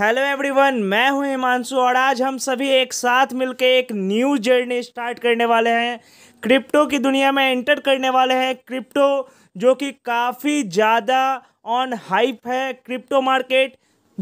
hello everyone मैं हूं हिमांशु और आज हम सभी एक साथ मिलकर एक न्यू जर्नी स्टार्ट करने वाले हैं क्रिप्टो की दुनिया में एंटर करने वाले हैं क्रिप्टो जो कि काफ़ी ज़्यादा ऑन हाइप है क्रिप्टो मार्केट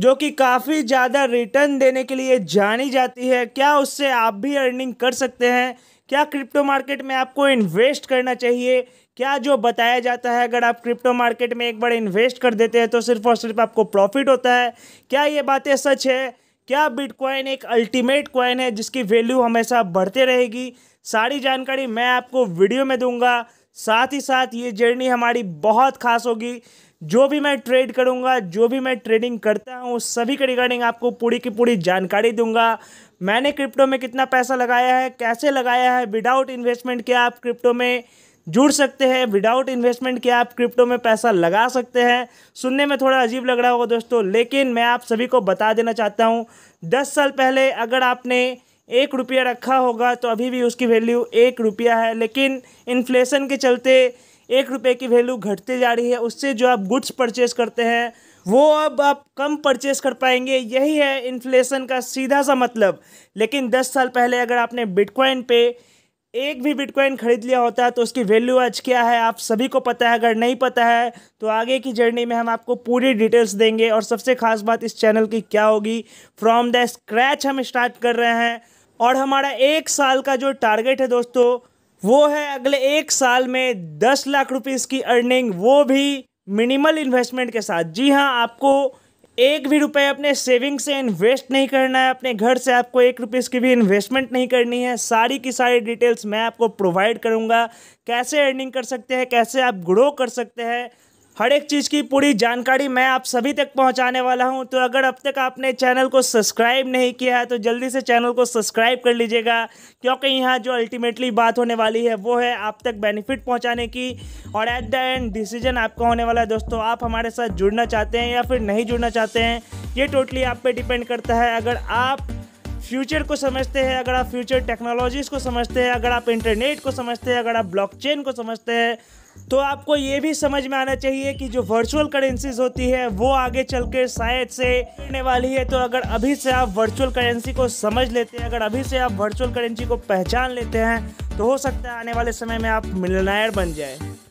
जो कि काफ़ी ज़्यादा रिटर्न देने के लिए जानी जाती है क्या उससे आप भी अर्निंग कर सकते हैं क्या क्रिप्टो मार्केट में आपको इन्वेस्ट करना चाहिए क्या जो बताया जाता है अगर आप क्रिप्टो मार्केट में एक बार इन्वेस्ट कर देते हैं तो सिर्फ और सिर्फ आपको प्रॉफिट होता है क्या ये बातें सच है क्या बिटकॉइन एक अल्टीमेट कॉइन है जिसकी वैल्यू हमेशा बढ़ते रहेगी सारी जानकारी मैं आपको वीडियो में दूंगा साथ ही साथ ये जर्नी हमारी बहुत खास होगी जो भी मैं ट्रेड करूँगा जो भी मैं ट्रेडिंग करता हूँ सभी के रिगार्डिंग आपको पूरी की पूरी जानकारी दूंगा मैंने क्रिप्टो में कितना पैसा लगाया है कैसे लगाया है विदाउट इन्वेस्टमेंट के आप क्रिप्टो में जुड़ सकते हैं विदाउट इन्वेस्टमेंट के आप क्रिप्टो में पैसा लगा सकते हैं सुनने में थोड़ा अजीब लग रहा होगा दोस्तों लेकिन मैं आप सभी को बता देना चाहता हूँ दस साल पहले अगर आपने एक रुपया रखा होगा तो अभी भी उसकी वैल्यू एक रुपया है लेकिन इन्फ्लेशन के चलते एक रुपये की वैल्यू घटते जा रही है उससे जो आप गुड्स परचेज करते हैं वो अब आप कम परचेस कर पाएंगे यही है इन्फ्लेशन का सीधा सा मतलब लेकिन दस साल पहले अगर आपने बिटकॉइन पे एक भी बिटकॉइन खरीद लिया होता है तो उसकी वैल्यू आज क्या है आप सभी को पता है अगर नहीं पता है तो आगे की जर्नी में हम आपको पूरी डिटेल्स देंगे और सबसे खास बात इस चैनल की क्या होगी फ्रॉम द स्क्रैच हम स्टार्ट कर रहे हैं और हमारा एक साल का जो टारगेट है दोस्तों वो है अगले एक साल में दस लाख रुपीज़ की अर्निंग वो भी मिनिमल इन्वेस्टमेंट के साथ जी हाँ आपको एक भी रुपए अपने सेविंग से इन्वेस्ट नहीं करना है अपने घर से आपको एक रुपीज़ की भी इन्वेस्टमेंट नहीं करनी है सारी की सारी डिटेल्स मैं आपको प्रोवाइड करूँगा कैसे अर्निंग कर सकते हैं कैसे आप ग्रो कर सकते हैं हर एक चीज़ की पूरी जानकारी मैं आप सभी तक पहुंचाने वाला हूं तो अगर अब तक आपने चैनल को सब्सक्राइब नहीं किया है तो जल्दी से चैनल को सब्सक्राइब कर लीजिएगा क्योंकि यहाँ जो अल्टीमेटली बात होने वाली है वो है आप तक बेनिफिट पहुँचाने की और एट द एंड डिसीजन आपका होने वाला है दोस्तों आप हमारे साथ जुड़ना चाहते हैं या फिर नहीं जुड़ना चाहते हैं ये टोटली आप पर डिपेंड करता है अगर आप फ्यूचर को समझते हैं अगर आप फ्यूचर टेक्नोलॉजीज को समझते हैं अगर आप इंटरनेट को समझते हैं अगर आप ब्लॉकचेन को समझते हैं तो आपको ये भी समझ में आना चाहिए कि जो वर्चुअल करेंसीज होती है वो आगे चल के शायद से आने वाली है तो अगर अभी से आप वर्चुअल करेंसी को समझ लेते हैं अगर अभी से आप वर्चुअल करेंसी को पहचान लेते हैं तो हो सकता है आने वाले समय में आप मिलनायर बन जाए